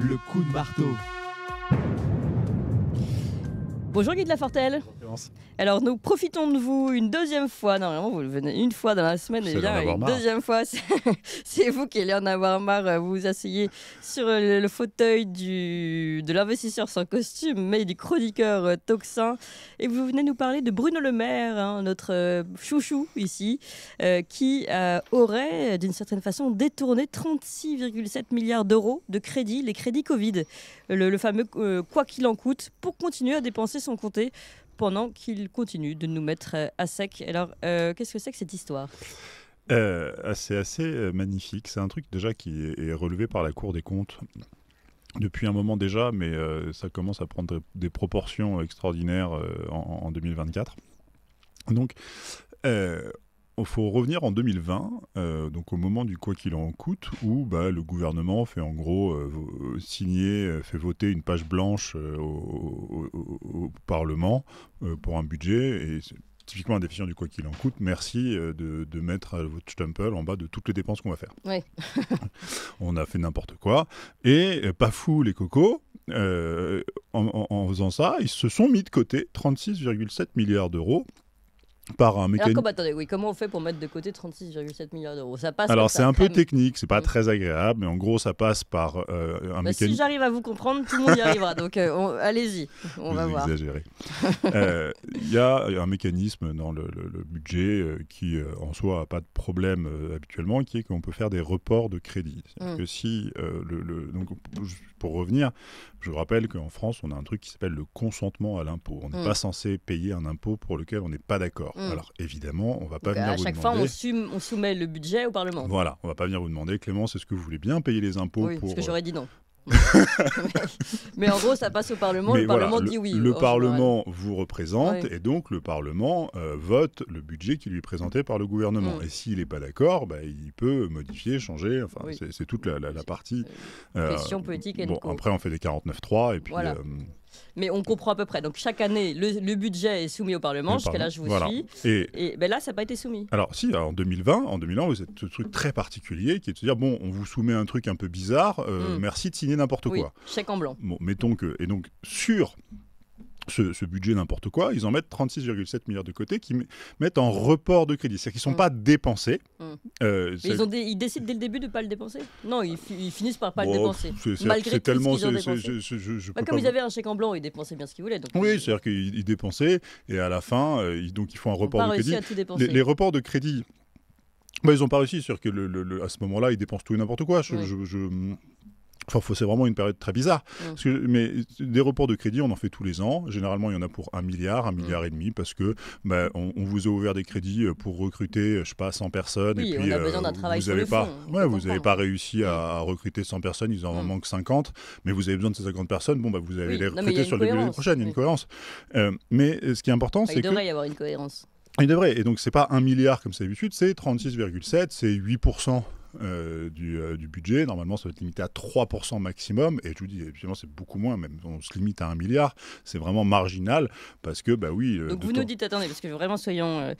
le coup de marteau. Bonjour Guy de La Fortelle alors nous profitons de vous une deuxième fois. Normalement, vous venez une fois dans la semaine et bien une deuxième fois. C'est vous qui allez en avoir marre. Vous euh, vous asseyez sur le, fauteuil du, de l'investisseur sans costume, mais du chroniqueur euh, toxin. Et vous venez nous parler de Bruno Le Maire, hein, notre euh, chouchou ici, qui aurait d'une certaine façon détourné 36,7 milliards d'euros de crédits, les crédits Covid, le, le fameux quoi qu'il en coûte, pour continuer à dépenser sans compter pendant qu'il continue de nous mettre euh, à sec. Alors, euh, qu'est-ce que c'est que cette histoire C'est euh, assez magnifique. C'est un truc déjà qui est relevé par la Cour des comptes depuis un moment déjà, mais ça commence à prendre des proportions extraordinaires en, 2024. Donc, euh, il faut revenir en 2020, euh, donc au moment du quoi qu'il en coûte, où bah, le gouvernement fait en gros euh, euh, signer, fait voter une page blanche au, Parlement pour un budget. Et c'est typiquement un déficient du quoi qu'il en coûte. Merci de, mettre votre stumple en bas de toutes les dépenses qu'on va faire. On a fait n'importe quoi. Et pas fou les cocos, en faisant ça, ils se sont mis de côté 36,7 milliards d'euros par un mécanisme. comment on fait pour mettre de côté 36,7 milliards d'euros Ça Alors c'est un peu technique, c'est pas mm. très agréable, mais en gros ça passe par euh, un bah, mécanisme. Si j'arrive à vous comprendre, tout le monde y arrivera. donc euh, allez-y, on va voir. Euh, il y a un mécanisme dans le, budget qui en soi n'a pas de problème habituellement, qui est qu'on peut faire des reports de crédit. Mm. Que si le, donc, pour revenir, je rappelle qu'en France on a un truc qui s'appelle le consentement à l'impôt. On n'est mm. pas censé payer un impôt pour lequel on n'est pas d'accord. Mm. Alors évidemment, on va pas venir vous chaque demander... fois, on, fois, on, soumet le budget au Parlement. Voilà, on va pas venir vous demander, Clément, est-ce que vous voulez bien payer les impôts oui, Parce que j'aurais dit non. Euh, mais en gros, ça passe au Parlement, le Parlement dit oui. Le Parlement vous représente et donc le Parlement euh, vote le budget qui lui est présenté par le gouvernement. Mm. Et s'il n'est pas d'accord, bah, il peut modifier, changer. Enfin, c'est toute la, la, partie. Euh, question politique et bon, Après, on fait des 49-3 et puis mais on comprend à peu près. Donc chaque année, le, budget est soumis au Parlement, jusqu'à là je vous suis. Et, ben là, ça n'a pas été soumis. Alors si, en 2020, en 2001, vous êtes ce truc très particulier qui est de dire, bon, on vous soumet un truc un peu bizarre, euh, hmm. merci de signer n'importe oui, quoi. Chèque en blanc. Bon, mettons que, et donc sur ce, budget n'importe quoi, ils en mettent 36,7 milliards de côté qui mettent en report de crédit. C'est-à-dire qu'ils ne sont mm. pas dépensés. Mm. Euh, ils, décident dès le début de ne pas le dépenser Non, ils, finissent par ne pas le dépenser. Malgré tellement. Ils ont dépensé. comme ils avaient un chèque en blanc, ils dépensaient bien ce qu'ils voulaient. Donc oui, euh, c'est-à-dire qu'ils dépensaient et à la fin, euh, ils, donc ils font un report de crédit. Les, reports de crédit. Bah, ils n'ont pas réussi, c'est-à-dire qu'à ce moment-là, ils dépensent tout et n'importe quoi. je, c'est vraiment une période très bizarre. Mm. mais des reports de crédit, on en fait tous les ans. Généralement, il y en a pour un milliard, un mm. milliard et demi, parce que bah, on, vous a ouvert des crédits euh, pour recruter, je sais pas, 100 personnes. Oui, et a besoin euh, d'un travail vous n'avez pas, vous n'avez pas réussi à, mm. recruter 100 personnes. Il en manque 50, mais vous avez besoin de ces 50 personnes. Bon, bah, vous allez les recruter sur le début de l'année prochaine. Il y a une cohérence. Euh, mais ce qui est important, ah, c'est que. Il devrait y avoir une cohérence. Il devrait. Et donc, c'est pas un milliard comme c'est d'habitude, c'est 36,7, c'est 8% euh, euh, du, budget. Normalement, ça va être limité à 3% maximum. Et je vous dis, évidemment, c'est beaucoup moins, même on se limite à un milliard. C'est vraiment marginal parce que, bah oui. Euh, donc vous nous dites, attendez, parce que vraiment, soyons.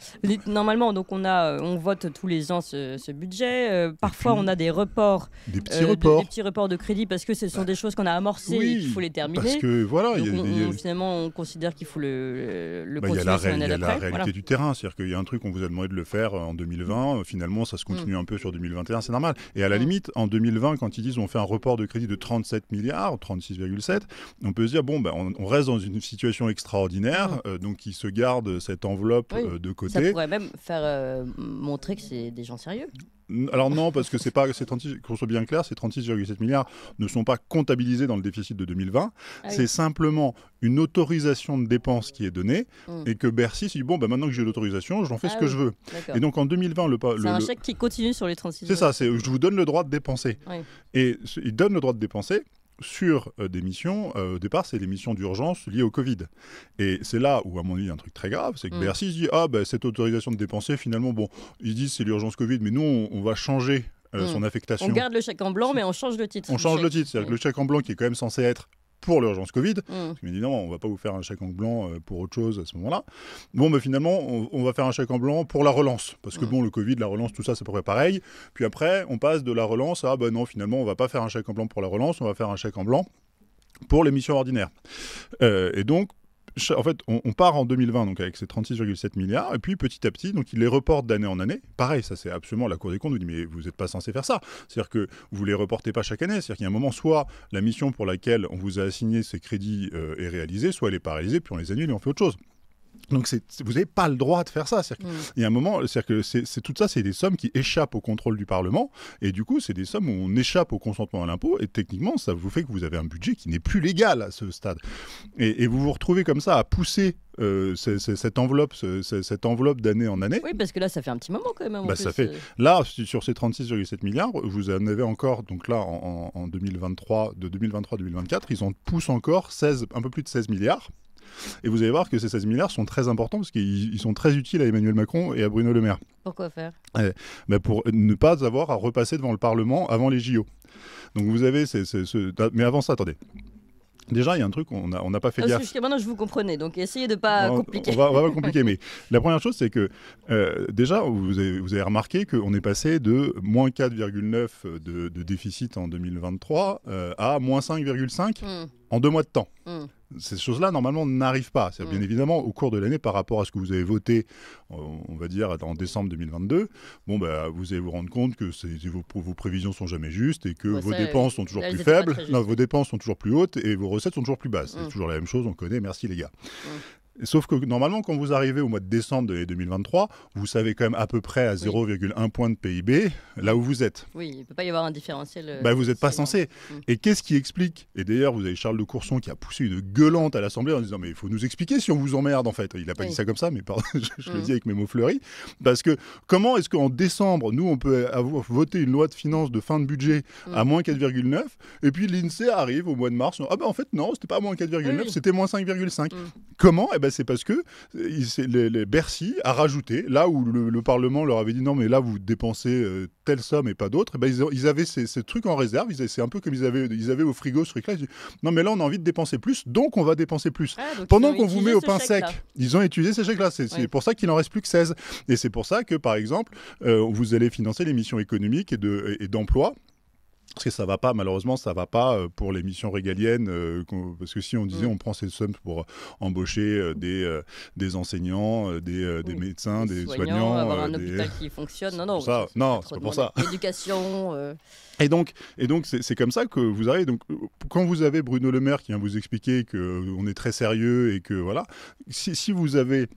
normalement, donc on, a, on vote tous les ans ce, budget. parfois, on a des reports. Des petits reports. De, crédit parce que ce sont bah, des choses qu'on a amorcées Il faut les terminer. Parce que voilà. finalement, on considère qu'il faut le, le bah, Il y a la, réalité du terrain. C'est-à-dire qu'il y a un truc, qu'on vous a demandé de le faire en 2020. Finalement, ça se continue mm. un peu sur 2021 c'est normal. Et à la limite, en 2020, quand ils disent qu'on fait un report de crédit de 37 milliards, 36,7, on peut se dire, bon, ben, on, reste dans une situation extraordinaire, euh, donc ils se gardent cette enveloppe euh, de côté. Ça pourrait même faire euh, montrer que c'est des gens sérieux alors non, parce que c'est pas ces qu'on soit bien clair, ces 36,7 milliards ne sont pas comptabilisés dans le déficit de 2020. Ah c'est simplement une autorisation de dépense qui est donnée mm. et que Bercy se dit bon, ben, maintenant que j'ai l'autorisation, j'en fais ce ah que je veux. Et donc en 2020, le, c'est un chèque qui continue sur les 36. C'est ça, c'est je vous donne le droit de dépenser. Et il donne le droit de dépenser sur euh, des missions, euh, au départ, c'est des missions d'urgence liées au Covid. Et c'est là où, à mon avis, il y a un truc très grave, c'est que mmh. se dit, ah ben cette autorisation de dépenser, finalement, bon, ils disent c'est l'urgence Covid, mais nous, on, va changer euh, mm. son affectation. On garde le chèque en blanc, mais on change le titre. On change le titre. C'est-à-dire que mm. le chèque en blanc, qui est quand même censé être pour l'urgence Covid. Mmh. m'a dit non, on ne va pas vous faire un chèque en blanc euh, pour autre chose à ce moment-là. Bon, mais bah, finalement, on, va faire un chèque en blanc pour la relance. Parce que mm. bon, le Covid, la relance, tout ça, c'est pareil. Puis après, on passe de la relance à, ben non, finalement, on ne va pas faire un chèque en blanc pour la relance, on va faire un chèque en blanc pour les missions ordinaires. Euh, et donc, en fait, on, part en 2020 donc avec ces 36,7 milliards, et puis petit à petit, donc ils les reportent d'année en année. Pareil, ça c'est absolument la Cour des comptes vous dit mais vous n'êtes pas censé faire ça. C'est-à-dire que vous les reportez pas chaque année. C'est-à-dire qu'il y a un moment, soit la mission pour laquelle on vous a assigné ces crédits euh, est réalisée, soit elle est paralysée, puis on les annule et on fait autre chose. Donc vous n'avez pas le droit de faire ça. Mm. Il y a un moment, cest tout ça, c'est des sommes qui échappent au contrôle du Parlement, et du coup, c'est des sommes où on échappe au consentement à l'impôt, et techniquement, ça vous fait que vous avez un budget qui n'est plus légal à ce stade. Et, vous vous retrouvez comme ça à pousser euh, cette enveloppe, cette enveloppe d'année en année. Oui, parce que là, ça fait un petit moment quand même. Bah, euh. Là, sur ces 36,7 milliards, vous en avez encore, donc là, en, 2023, de 2023-2024, ils en poussent encore 16, un peu plus de 16 milliards. Et vous allez voir que ces 16 milliards sont très importants parce qu'ils sont très utiles à Emmanuel Macron et à Bruno Le Maire. Pourquoi faire bah, Pour ne pas avoir à repasser devant le Parlement avant les JO. Donc vous avez... Ah, mais avant ça, attendez. Déjà, il y a un truc qu'on n'a pas fait ah, gaffe. Jusqu'à maintenant, je vous comprenais, donc essayez de ne pas compliquer. On va, pas compliquer, mais la première chose, c'est que euh, déjà, vous avez, remarqué qu'on est passé de moins 4,9 de, de, déficit en 2023 euh, à moins 5,5 hmm. en deux mois de temps. Hmm ces choses-là, normalement, n'arrivent pas. c'est Bien mm. évidemment, au cours de l'année, par rapport à ce que vous avez voté, euh, on va dire, en décembre 2022, bon, bah, vous allez vous rendre compte que vos, vos, prévisions sont jamais justes et que vos dépenses sont toujours plus faibles, non, vos dépenses sont toujours plus hautes et vos recettes sont toujours plus basses. C'est mm. toujours la même chose, on connaît, merci les gars. Mm. Sauf que normalement, quand vous arrivez au mois de décembre de 2023, vous savez quand même à peu près à 0,1 point de PIB là où vous êtes. Oui, il ne peut pas y avoir un différentiel. Euh, bah, vous n'êtes pas censé. Mm. Et qu'est-ce qui explique Et d'ailleurs, vous avez Charles de Courson qui a poussé une gueulante à l'Assemblée en disant Mais il faut nous expliquer si on vous emmerde en fait. Il n'a pas dit ça comme ça, mais je, le mm. dis avec mes mots fleuris. Parce que comment est-ce qu'en décembre, nous, on peut avoir voté une loi de finances de fin de budget à mm. moins 4,9 et puis l'INSEE arrive au mois de mars Ah ben en fait, non, c'était pas moins 4,9, c'était moins 5,5. Comment eh ben, ben, c'est parce que euh, les, Bercy a rajouté, là où le, Parlement leur avait dit non, mais là vous dépensez euh, telle somme et pas d'autre, eh ben, ils, avaient ces, trucs en réserve. C'est un peu comme ils avaient, au frigo ce truc-là. Non, mais là on a envie de dépenser plus, donc on va dépenser plus. Ah, Pendant qu'on vous met au pain sec, ils ont étudié ces chèques-là. C'est pour ça qu'il n'en reste plus que 16. Et c'est pour ça que, par exemple, euh, vous allez financer les missions économiques et d'emploi. Parce que ça va pas, malheureusement, ça va pas euh, pour les missions régaliennes. Euh, parce que si on disait, mm. on prend cette sommes pour euh, embaucher des, des enseignants, des, des médecins, des, des soignants, avoir un hôpital qui fonctionne. Non, non, non, c'est pas pour ça. L'éducation. Et donc, et donc c'est, comme ça que vous arrivez. Donc, quand vous avez Bruno Le Maire qui vient vous expliquer que on est très sérieux et que voilà, si, si vous avez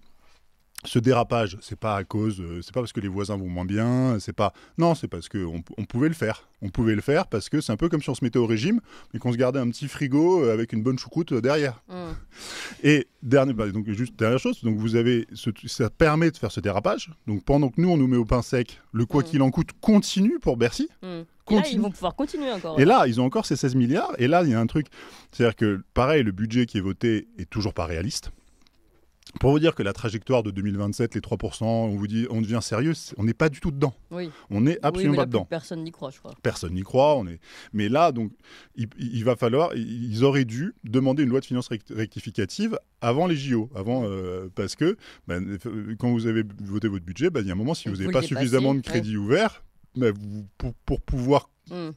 ce dérapage, c'est pas à cause, euh, c'est pas parce que les voisins vont moins bien, c'est pas, non, c'est parce que pouvait le faire. On pouvait le faire parce que c'est un peu comme si on se mettait au régime, et qu'on se gardait un petit frigo euh, avec une bonne choucroute euh, derrière. Mm. Et bah, donc juste dernière chose, donc vous avez, ça permet de faire ce dérapage. Donc pendant que nous on nous met au pain sec, le quoi mm. qu'il en coûte continue pour Bercy. Mm. Et là, ils vont pouvoir continuer encore. Et là, ils ont encore ces 16 milliards. Et là, il y a un truc. C'est-à-dire que, pareil, le budget qui est voté est toujours pas réaliste. Pour vous dire que la trajectoire de 2027, les 3%, on vous dit, on devient sérieux, on n'est pas du tout dedans. On n'est absolument pas dedans. Personne n'y croit, je crois. Personne n'y croit. On est... Mais là, donc, il, va falloir, ils auraient dû demander une loi de finances rectificative avant les JO, avant, euh, parce que ben, quand vous avez voté votre budget, ben, il y a un moment, si vous n'avez pas suffisamment de crédits ouverts, ben, pour, pouvoir. Mmh.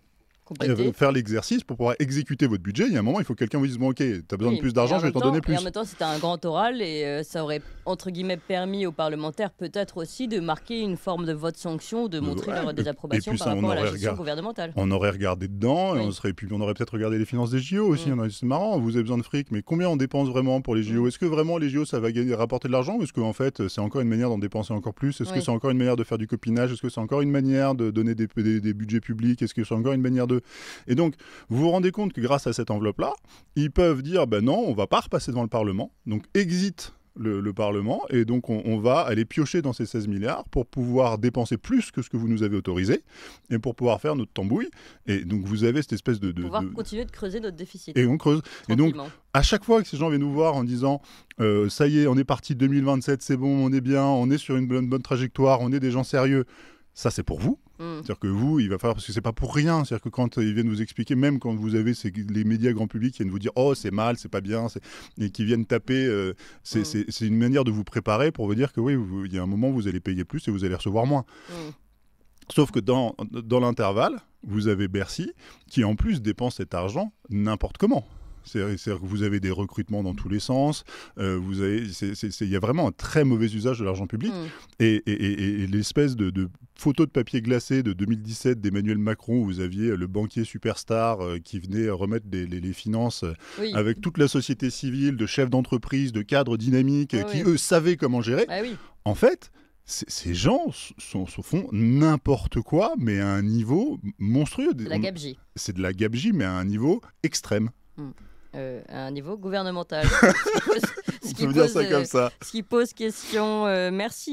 Euh, faire l'exercice pour pouvoir exécuter votre budget. Il y a un moment, il faut que quelqu'un vous dise bon, ok, tu as besoin de plus d'argent, je vais t'en donner plus. Et en même temps, c'était un grand oral et euh, ça aurait entre guillemets permis aux parlementaires peut-être aussi de marquer une forme de vote sanction, de montrer leur désapprobation par rapport à la gestion gouvernementale. On aurait regardé dedans et on serait puis on aurait peut-être regardé les finances des JO aussi. Mm. Hein, c'est marrant, vous avez besoin de fric, mais combien on dépense vraiment pour les JO mm. Est-ce que vraiment les JO ça va rapporter de l'argent ou est-ce que fait c'est encore une manière d'en dépenser encore plus Est-ce que c'est encore une manière de faire du copinage Est-ce que c'est encore une manière de donner des budgets publics Est-ce que c'est encore une manière de et donc, vous vous rendez compte que grâce à cette enveloppe-là, ils peuvent dire, ben non, on va pas repasser devant le Parlement, donc exit le, Parlement, et donc on, va aller piocher dans ces 16 milliards pour pouvoir dépenser plus que ce que vous nous avez autorisé, et pour pouvoir faire notre tambouille. Et donc vous avez cette espèce de... de pouvoir continuer de creuser notre déficit. Et on creuse. Et donc, à chaque fois que ces gens viennent nous voir en disant, euh, ça y est, on est parti 2027, c'est bon, on est bien, on est sur une bonne, bonne trajectoire, on est des gens sérieux, ça c'est pour vous. Mm. C'est-à-dire que vous, il va falloir, parce que c'est pas pour rien, c'est-à-dire que quand euh, ils viennent vous expliquer, même quand vous avez les médias grand public qui viennent vous dire oh c'est mal, c'est pas bien, et qui viennent taper, euh, mm. c'est une manière de vous préparer pour vous dire que oui, il y a un moment vous allez payer plus et vous allez recevoir moins. Mm. Sauf que dans l'intervalle, vous avez Bercy qui en plus dépense cet argent n'importe comment. C'est-à-dire que vous avez des recrutements dans tous les sens. Euh, il y a vraiment un très mauvais usage de l'argent public. Mm. Et, l'espèce de, photo de papier glacé de 2017 d'Emmanuel Macron, où vous aviez le banquier superstar euh, qui venait remettre les, finances avec toute la société civile, de chefs d'entreprise, de cadres dynamiques, ah qui eux savaient comment gérer. Ah en fait, ces gens sont, sont font n'importe quoi, mais à un niveau monstrueux. C'est de la gabegie, mais à un niveau extrême. Mm. Euh, à un niveau gouvernemental. ce, qui pose, ça comme ça. Euh, ce qui pose question. Euh, merci.